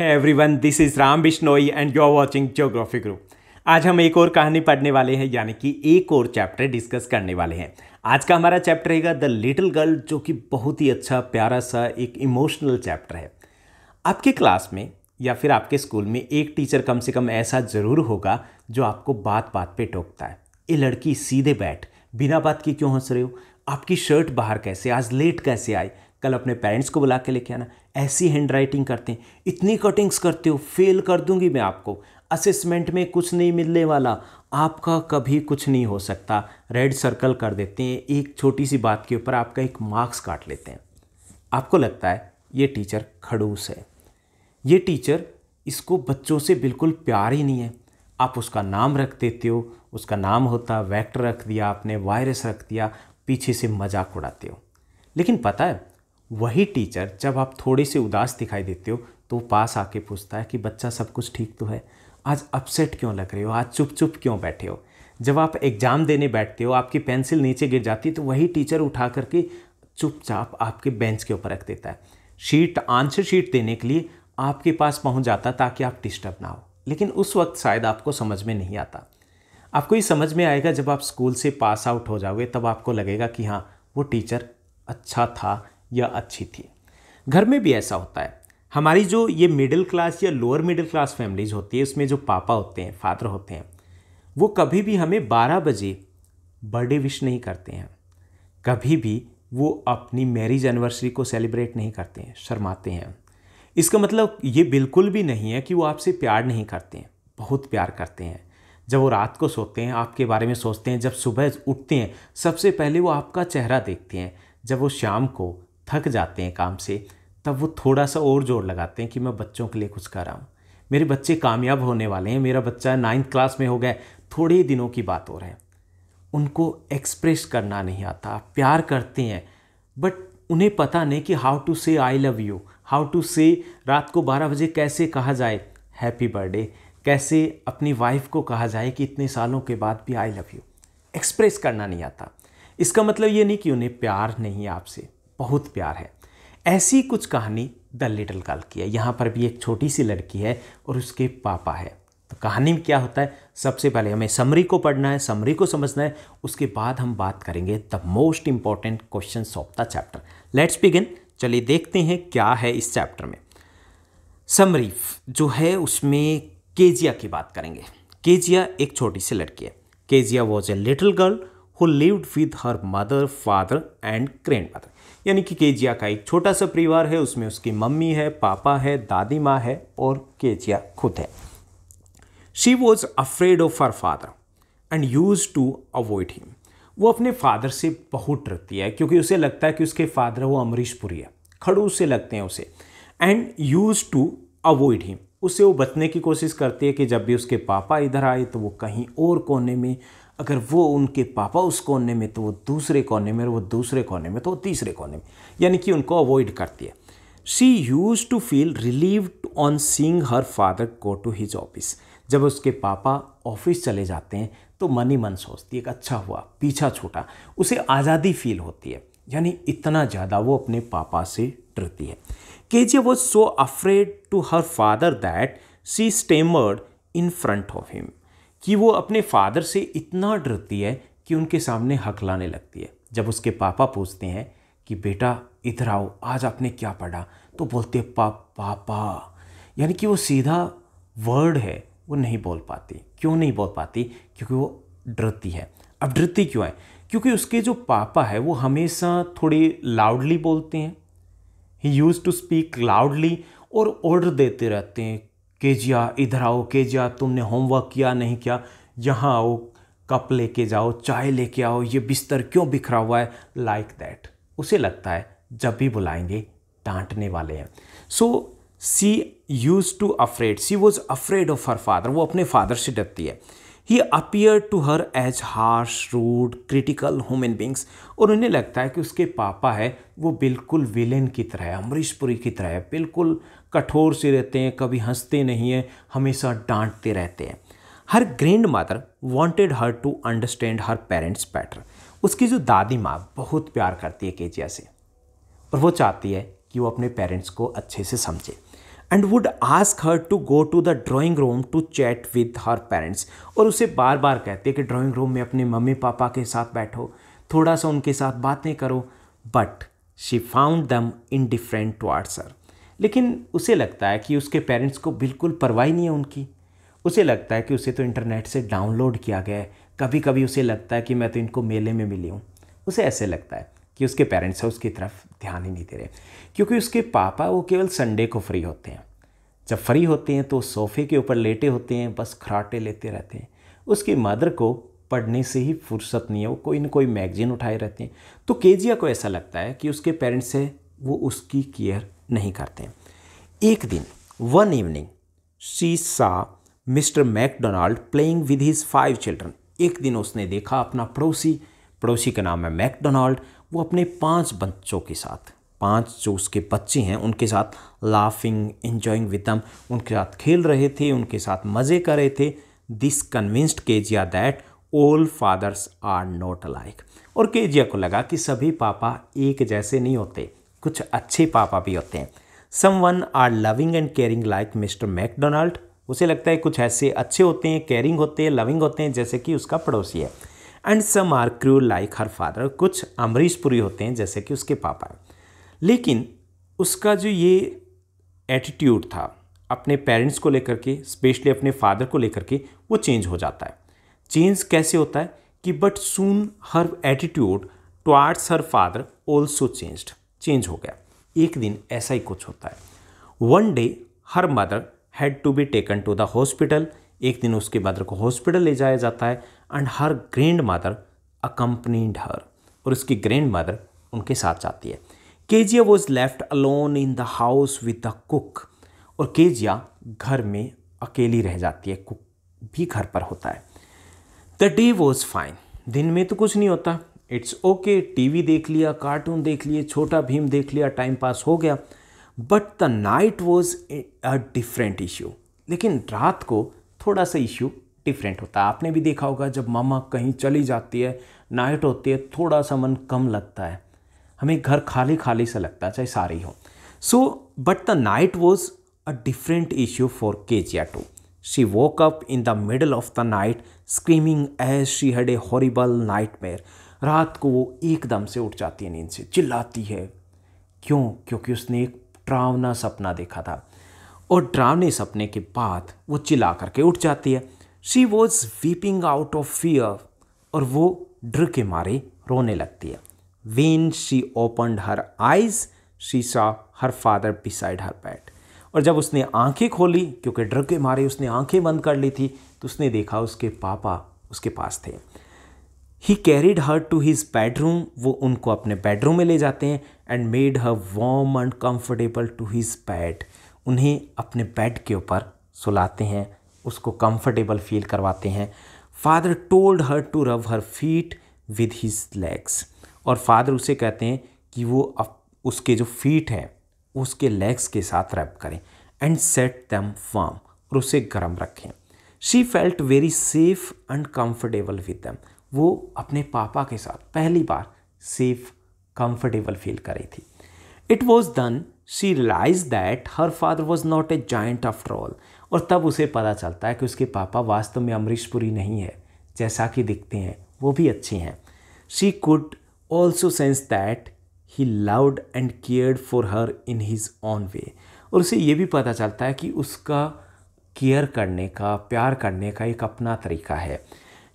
है everyone this is Ram Bishnoi and you are watching geography group आज हम एक और कहानी पढ़ने वाले हैं यानी कि एक और चैप्टर डिस्कस करने वाले हैं आज का हमारा चैप्टर रहेगा द लिटिल गर्ल जो कि बहुत ही अच्छा प्यारा सा एक इमोशनल चैप्टर है आपके क्लास में या फिर आपके स्कूल में एक टीचर कम से कम ऐसा ज़रूर होगा जो आपको बात बात पे टोकता है ये लड़की सीधे बैठ बिना बात की क्यों हंस रहे हो आपकी शर्ट बाहर कैसे आज लेट कैसे आई कल अपने पेरेंट्स को बुला के लेके आना ऐसी हैंड राइटिंग करते हैं इतनी कटिंग्स करते हो फेल कर दूंगी मैं आपको असेसमेंट में कुछ नहीं मिलने वाला आपका कभी कुछ नहीं हो सकता रेड सर्कल कर देते हैं एक छोटी सी बात के ऊपर आपका एक मार्क्स काट लेते हैं आपको लगता है ये टीचर खड़ूस है ये टीचर इसको बच्चों से बिल्कुल प्यार ही नहीं है आप उसका नाम रख देते हो उसका नाम होता वैक्टर रख दिया आपने वायरस रख दिया पीछे से मजाक उड़ाते हो लेकिन पता है वही टीचर जब आप थोड़े से उदास दिखाई देते हो तो पास आके पूछता है कि बच्चा सब कुछ ठीक तो है आज अपसेट क्यों लग रहे हो आज चुप चुप क्यों बैठे हो जब आप एग्ज़ाम देने बैठते हो आपकी पेंसिल नीचे गिर जाती है तो वही टीचर उठा करके चुपचाप आपके बेंच के ऊपर रख देता है शीट आंसर शीट देने के लिए आपके पास पहुंच जाता ताकि आप डिस्टर्ब ना हो लेकिन उस वक्त शायद आपको समझ में नहीं आता आपको ये समझ में आएगा जब आप स्कूल से पास आउट हो जाओगे तब आपको लगेगा कि हाँ वो टीचर अच्छा था यह अच्छी थी घर में भी ऐसा होता है हमारी जो ये मिडिल क्लास या लोअर मिडिल क्लास फैमिलीज होती है उसमें जो पापा होते हैं फादर होते हैं वो कभी भी हमें 12 बजे बर्थडे विश नहीं करते हैं कभी भी वो अपनी मैरिज एनिवर्सरी को सेलिब्रेट नहीं करते हैं शर्माते हैं इसका मतलब ये बिल्कुल भी नहीं है कि वो आपसे प्यार नहीं करते हैं बहुत प्यार करते हैं जब वो रात को सोते हैं आपके बारे में सोचते हैं जब सुबह उठते हैं सबसे पहले वो आपका चेहरा देखते हैं जब वो शाम को थक जाते हैं काम से तब वो थोड़ा सा और जोर लगाते हैं कि मैं बच्चों के लिए कुछ कर रहा हूँ मेरे बच्चे कामयाब होने वाले हैं मेरा बच्चा नाइन्थ क्लास में हो गया थोड़े ही दिनों की बात हो रहा है उनको एक्सप्रेस करना नहीं आता प्यार करते हैं बट उन्हें पता नहीं कि how to say I love you how to say रात को बारह बजे कैसे कहा जाए हैप्पी बर्थडे कैसे अपनी वाइफ को कहा जाए कि इतने सालों के बाद भी आई लव यू एक्सप्रेस करना नहीं आता इसका मतलब ये नहीं कि उन्हें प्यार नहीं है आपसे बहुत प्यार है ऐसी कुछ कहानी द लिटल गर्ल की है यहाँ पर भी एक छोटी सी लड़की है और उसके पापा है तो कहानी में क्या होता है सबसे पहले हमें समरी को पढ़ना है समरी को समझना है उसके बाद हम बात करेंगे the most important question of the chapter let's begin चलिए देखते हैं क्या है इस चैप्टर में समरी जो है उसमें केजिया की बात करेंगे केजिया एक छोटी सी लड़की है Kezia was a little girl who lived with her mother father and grandmother यानी कि केजिया का एक छोटा सा परिवार है उसमें उसकी मम्मी है पापा है दादी माँ है और केजिया खुद है she was afraid of her father and use to avoid him वो अपने फादर से बहुत डरती है क्योंकि उसे लगता है कि उसके फादर वो अमरीशपुरी है खड़ू से लगते हैं उसे and use to avoid him उसे वो बचने की कोशिश करती है कि जब भी उसके पापा इधर आए तो वो कहीं और कोने में अगर वो उनके पापा उस कोने में तो वो दूसरे कोने में वो दूसरे कोने में तो वो तीसरे कोने में यानी कि उनको अवॉइड करती है she use to feel relieve on seeing her father go to his office जब उसके पापा ऑफिस चले जाते हैं तो मन ही मन सोचती है कि अच्छा हुआ पीछा छूटा उसे आज़ादी फील होती है यानी इतना ज़्यादा वो अपने पापा से डरती है Kezia was so afraid to her father that she stammered in front of him कि वो अपने फादर से इतना डरती है कि उनके सामने हक लाने लगती है जब उसके पापा पूछते हैं कि बेटा इधर आओ आज आपने क्या पढ़ा तो बोलते पा पापा यानी कि वो सीधा वर्ड है वो नहीं बोल पाती क्यों नहीं बोल पाती क्योंकि वो डरती है अब डरती क्यों है क्योंकि उसके जो पापा है वो हमेशा थोड़े लाउडली बोलते हैं he used to speak loudly और ऑर्डर देते रहते हैं के जिया इधर आओ के तुमने होमवर्क किया नहीं किया यहाँ आओ कप लेके जाओ चाय लेके आओ ये बिस्तर क्यों बिखरा हुआ है लाइक like दैट उसे लगता है जब भी बुलाएंगे डांटने वाले हैं so she used to afraid she was afraid of her father वो अपने फादर से डरती है he appear to her as harsh rude critical human beings और उन्हें लगता है कि उसके पापा है वो बिल्कुल विलेन की तरह है अमरीश पुरी की तरह है बिल्कुल कठोर से रहते हैं कभी हंसते नहीं हैं हमेशा डांटते रहते हैं her grandmother wanted her to understand her parents better उसकी जो दादी माँ बहुत प्यार करती है केजिया से और वो चाहती है कि वो अपने पेरेंट्स को अच्छे से समझे and would ask her to go to the drawing room to chat with her parents और उसे बार बार कहते कि ड्राइंग रूम में अपने मम्मी पापा के साथ बैठो थोड़ा सा उनके साथ बातें करो बट शी फाउंड दम इन डिफरेंट टुआर्ड्स हर लेकिन उसे लगता है कि उसके पेरेंट्स को बिल्कुल परवाही नहीं है उनकी उसे लगता है कि उसे तो इंटरनेट से डाउनलोड किया गया है कभी कभी उसे लगता है कि मैं तो इनको मेले में मिली हूँ उसे ऐसे लगता है कि उसके पेरेंट्स हैं उसकी तरफ ध्यान ही नहीं दे रहे क्योंकि उसके पापा वो केवल संडे को फ्री होते हैं जब फ्री होते हैं तो सोफे के ऊपर लेटे होते हैं बस खराटे लेते रहते हैं उसकी मदर को पढ़ने से ही फुर्सत नहीं है वो कोई ना कोई मैगजीन उठाए रहते हैं तो केजिया को ऐसा लगता है कि उसके पेरेंट्स है वो उसकी केयर नहीं करते हैं एक दिन one evening she saw Mr McDonald playing with his five children एक दिन उसने देखा अपना पड़ोसी पड़ोसी का नाम है मैकडोनाल्ड वो अपने पांच बच्चों के साथ पांच जो उसके बच्चे हैं उनके साथ लाफिंग इन्जॉइंग विदम उनके साथ खेल रहे थे उनके साथ मज़े कर रहे थे this convinced Kezia that all fathers are not alike और केजिया को लगा कि सभी पापा एक जैसे नहीं होते कुछ अच्छे पापा भी होते हैं some one are loving and caring like Mr McDonald उसे लगता है कुछ ऐसे अच्छे होते हैं केयरिंग होते हैं लविंग होते हैं जैसे कि उसका पड़ोसी है and some are cruel like her father कुछ अमरीश पुरी होते हैं जैसे कि उसके पापा लेकिन उसका जो ये एटीट्यूड था अपने पेरेंट्स को लेकर के स्पेशली अपने फादर को लेकर के वो चेंज हो जाता है चेंज कैसे होता है कि but soon her attitude towards her father also changed change हो गया एक दिन ऐसा ही कुछ होता है one day her mother had to be taken to the hospital एक दिन उसके मदर को हॉस्पिटल ले जाया जाता है and her grandmother accompanied her और उसकी ग्रैंड मदर उनके साथ जाती है Kezia was left alone in the house with the cook और केजिया घर में अकेली रह जाती है कुक भी घर पर होता है द डे वॉज फाइन दिन में तो कुछ नहीं होता इट्स ओके टीवी देख लिया कार्टून देख लिए छोटा भीम देख लिया टाइम पास हो गया but the night was a different issue लेकिन रात को थोड़ा सा इश्यू डिफरेंट होता है आपने भी देखा होगा जब मामा कहीं चली जाती है नाइट होती है थोड़ा सा मन कम लगता है हमें घर खाली खाली सा लगता है चाहे सारी हो so but the night was a different issue for Kezia to wake up in the middle of the night screaming as she had a a nightmare रात को वो एकदम से उठ जाती है नींद से चिल्लाती है क्यों क्योंकि उसने एक ड्रावना सपना देखा था और ड्रावने सपने के बाद वो चिल्ला करके उठ जाती है she was weeping out of fear और वो डर के मारे रोने लगती है when she open her eyes she saw her father beside her bed और जब उसने आंखें खोली क्योंकि डर के मारे उसने आंखें बंद कर ली थी तो उसने देखा उसके पापा उसके पास थे he carried her to his bedroom वो उनको अपने बेडरूम में ले जाते हैं and made her warm and comfortable to his bed उन्हें अपने बेड के ऊपर सुलाते हैं उसको कंफर्टेबल फील करवाते हैं father told her to rub her feet with his legs और फादर उसे कहते हैं कि वो उसके जो फीट हैं उसके लेग्स के साथ रब करें एंड सेट दम फॉर्म और उसे गर्म रखें she felt very safe and comfortable with them वो अपने पापा के साथ पहली बार सेफ कंफर्टेबल फील करी थी it was done she realise that her father was not a giant after all और तब उसे पता चलता है कि उसके पापा वास्तव में अमरीशपुरी नहीं है जैसा कि दिखते हैं वो भी अच्छे हैं she could also sense that he loved and cared for her in his own way और उसे ये भी पता चलता है कि उसका केयर करने का प्यार करने का एक अपना तरीका है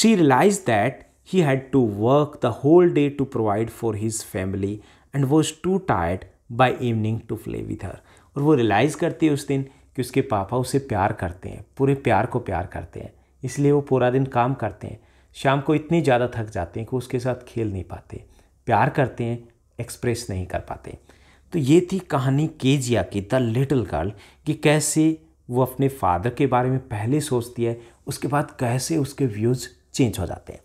she realise that he had to work the whole day to provide for his family and was too tired by evening to play with her और वो रियलाइज़ करती है उस दिन कि उसके पापा उसे प्यार करते हैं पूरे प्यार को प्यार करते हैं इसलिए वो पूरा दिन काम करते हैं शाम को इतने ज़्यादा थक जाते हैं कि उसके साथ खेल नहीं पाते प्यार करते हैं एक्सप्रेस नहीं कर पाते तो ये थी कहानी केजिया की द लिटिल गर्ल कि कैसे वो अपने फादर के बारे में पहले सोचती है उसके बाद कैसे उसके व्यूज़ चेंज हो जाते हैं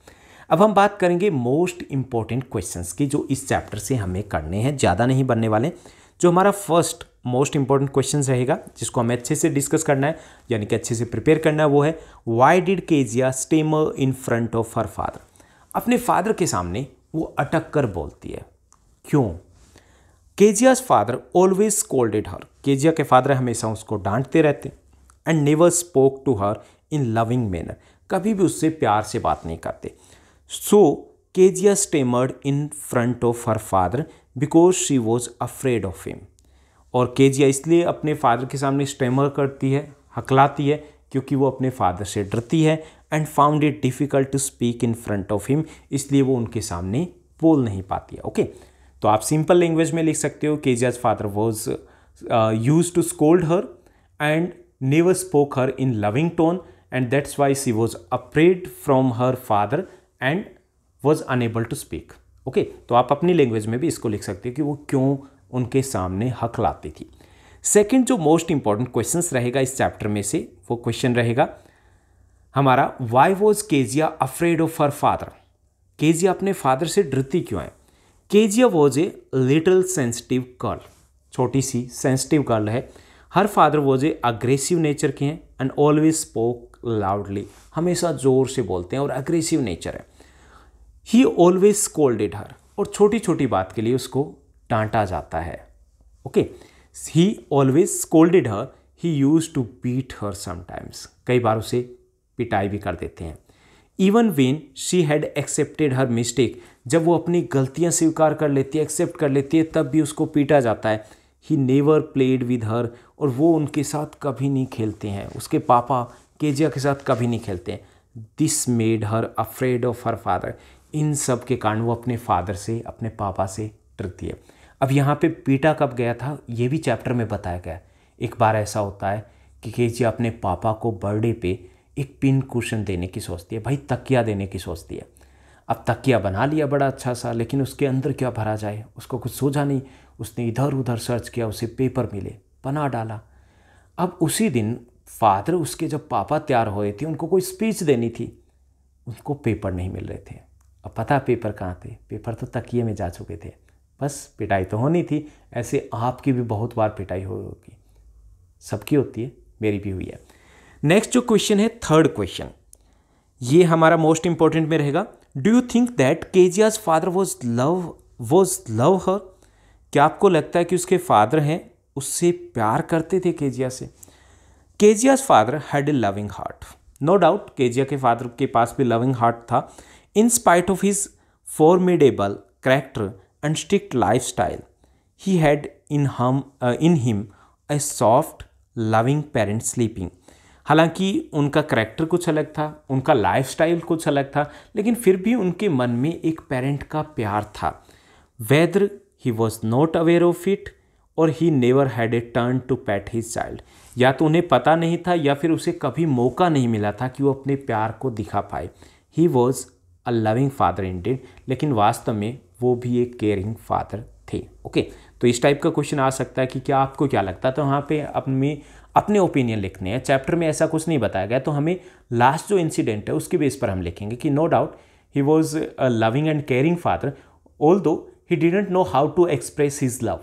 अब हम बात करेंगे मोस्ट इम्पॉर्टेंट क्वेश्चंस की जो इस चैप्टर से हमें करने हैं ज़्यादा नहीं बनने वाले जो हमारा फर्स्ट मोस्ट इंपॉर्टेंट क्वेश्चन रहेगा जिसको हमें अच्छे से डिस्कस करना है यानी कि अच्छे से प्रिपेयर करना है वो है why did Kezia stammer in front of her father अपने फादर के सामने वो अटक कर बोलती है क्यों Kezia's father always scolded her Kezia के फादर हमेशा उसको डांटते रहते and never spoke to her in loving manner कभी भी उससे प्यार से बात नहीं करते so Kezia stammered in front of her father because she was afraid of him और केजिया इसलिए अपने फादर के सामने स्टेमर करती है हकलाती है क्योंकि वो अपने फादर से डरती है and found it difficult to speak in front of him इसलिए वो उनके सामने बोल नहीं पाती है ओके तो आप सिंपल लैंग्वेज में लिख सकते हो Kezia's father was use to scold her and never spoke her in loving tone and that's why she was afraid from her father and was unable to speak okay तो आप अपनी language में भी इसको लिख सकते हो कि वो क्यों उनके सामने हक लाती थी सेकंड जो मोस्ट इंपॉर्टेंट क्वेश्चंस रहेगा इस चैप्टर में से वो क्वेश्चन रहेगा हमारा why was Kezia afraid of her father Kezia अपने फादर से डरती क्यों है Kezia was a little sensitive girl छोटी सी सेंसिटिव गर्ल है her father was a aggressive nature के हैं एंड ऑलवेज स्पोक लाउडली हमेशा ज़ोर से बोलते हैं और अग्रेसिव नेचर है ही ऑलवेज स्कोल्डेड हर और छोटी छोटी बात के लिए उसको डांटा जाता है okay he always scolded her he use to beat her sometimes कई बार उसे पिटाई भी कर देते हैं even when she had accepted her mistake जब वो अपनी गलतियाँ स्वीकार कर लेती है एक्सेप्ट कर लेती है तब भी उसको पीटा जाता है he never played with her और वो उनके साथ कभी नहीं खेलते हैं उसके पापा केजिया के साथ कभी नहीं खेलते हैं this made her afraid of her father इन सब के कारण वो अपने फादर से अपने पापा से डरती है अब यहाँ पे पीटा कब गया था ये भी चैप्टर में बताया गया एक बार ऐसा होता है कि केजी अपने पापा को बर्थडे पे एक पिन कुशन देने की सोचती है भाई तकिया देने की सोचती है अब तकिया बना लिया बड़ा अच्छा सा लेकिन उसके अंदर क्या भरा जाए उसको कुछ सोचा नहीं उसने इधर उधर सर्च किया उसे पेपर मिले बना डाला अब उसी दिन फादर उसके जब पापा तैयार हुए थे उनको कोई स्पीच देनी थी उनको पेपर नहीं मिल रहे थे और पता पेपर कहाँ थे पेपर तो तकिए में जा चुके थे बस पिटाई तो होनी थी ऐसे आपकी भी बहुत बार पिटाई हो होगी सबकी होती है मेरी भी हुई है नेक्स्ट जो क्वेश्चन है थर्ड क्वेश्चन ये हमारा मोस्ट इंपॉर्टेंट में रहेगा do you think that Kezia's father was love was love her क्या आपको लगता है कि उसके फादर हैं उससे प्यार करते थे केजिया से Kezia father had a loving heart no doubt Kezia के फादर के पास भी लविंग हार्ट था In spite of his formidable character and strict lifestyle, he had in him, uh, in him a soft, loving parent sleeping. हालांकि उनका character कुछ अलग था उनका लाइफस्टाइल कुछ अलग था लेकिन फिर भी उनके मन में एक पेरेंट का प्यार था whether he was not aware of it और he never had a turn to pat his child या तो उन्हें पता नहीं था या फिर उसे कभी मौका नहीं मिला था कि वो अपने प्यार को दिखा पाए he was a loving father indeed लेकिन वास्तव में वो भी एक केयरिंग फादर थे ओके okay? तो इस टाइप का क्वेश्चन आ सकता है कि क्या आपको क्या लगता है तो वहाँ पे अपने अपने ओपिनियन लिखने हैं चैप्टर में ऐसा कुछ नहीं बताया गया तो हमें लास्ट जो इंसिडेंट है उसके बेस पर हम लिखेंगे कि no doubt he was a loving and caring father although he didn't know how to express his love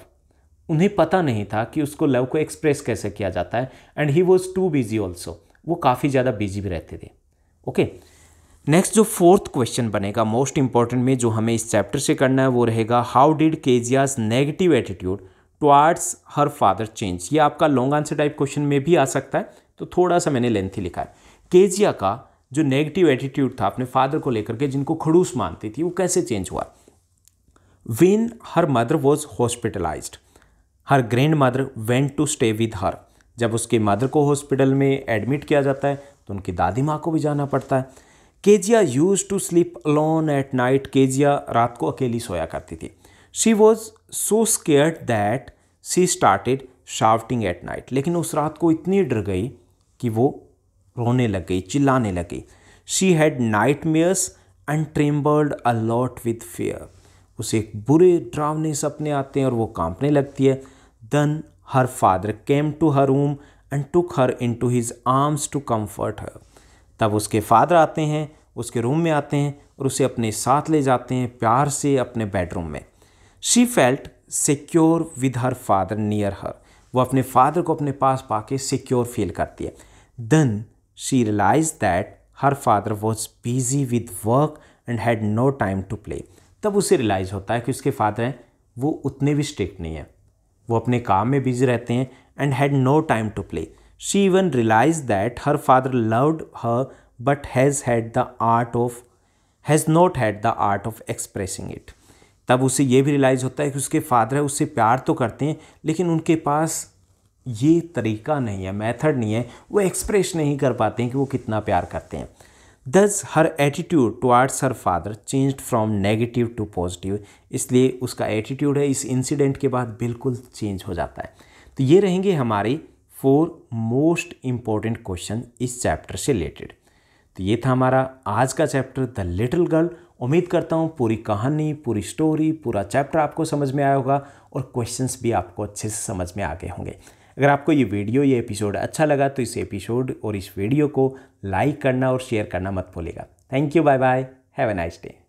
उन्हें पता नहीं था कि उसको लव को एक्सप्रेस कैसे किया जाता है and he was too busy also वो काफ़ी ज़्यादा बिजी भी रहते थे ओके okay? नेक्स्ट जो फोर्थ क्वेश्चन बनेगा मोस्ट इंपॉर्टेंट में जो हमें इस चैप्टर से करना है वो रहेगा how did Kezia's negative attitude towards her father change ये आपका लॉन्ग आंसर टाइप क्वेश्चन में भी आ सकता है तो थोड़ा सा मैंने लेंथी लिखा है केजिया का जो नेगेटिव एटीट्यूड था अपने फादर को लेकर के जिनको खड़ूस मानती थी वो कैसे चेंज हुआ when her mother was hospitalised her grandmother went to stay with her जब उसके मदर को हॉस्पिटल में एडमिट किया जाता है तो उनकी दादी माँ को भी जाना पड़ता है Kezia use to sleep alone at night Kezia रात को अकेली सोया करती थी she was so scared that she started shouting at night लेकिन उस रात को इतनी डर गई कि वो रोने लग गई चिल्लाने लग गई she had nightmares and trembled a lot with fear उसे एक बुरे ड्रावने सपने आते हैं और वो कांपने लगती है then her father came to her room and took her into his arms to comfort her तब उसके फादर आते हैं उसके रूम में आते हैं और उसे अपने साथ ले जाते हैं प्यार से अपने बेडरूम में she felt secure with her father near her वो अपने फादर को अपने पास पाके सिक्योर फील करती है then she realise that her father was busy with work and had no time to play तब उसे रियलाइज़ होता है कि उसके फादर हैं वो उतने भी स्ट्रिक्ट नहीं हैं वो अपने काम में बिजी रहते हैं and had no time to play she even realise that her father loved her but has had the art of has not had the art of expressing it तब उसे ये भी रियलाइज़ होता है कि उसके फादर है उससे प्यार तो करते हैं लेकिन उनके पास ये तरीका नहीं है मेथड नहीं है वो एक्सप्रेस नहीं कर पाते हैं कि वो कितना प्यार करते हैं thus her attitude towards her father change from negative to positive इसलिए उसका एटीट्यूड है इस इंसिडेंट के बाद बिल्कुल चेंज हो जाता है तो ये रहेंगे हमारे फोर मोस्ट इम्पॉर्टेंट क्वेश्चन इस चैप्टर से रिलेटेड तो ये था हमारा आज का चैप्टर द लिटिल गर्ल उम्मीद करता हूँ पूरी कहानी पूरी स्टोरी पूरा चैप्टर आपको समझ में आया होगा और क्वेश्चंस भी आपको अच्छे से समझ में आ गए होंगे अगर आपको ये वीडियो ये एपिसोड अच्छा लगा तो इस एपिसोड और इस वीडियो को लाइक करना और शेयर करना मत भूलेगा thank you bye bye have a nice day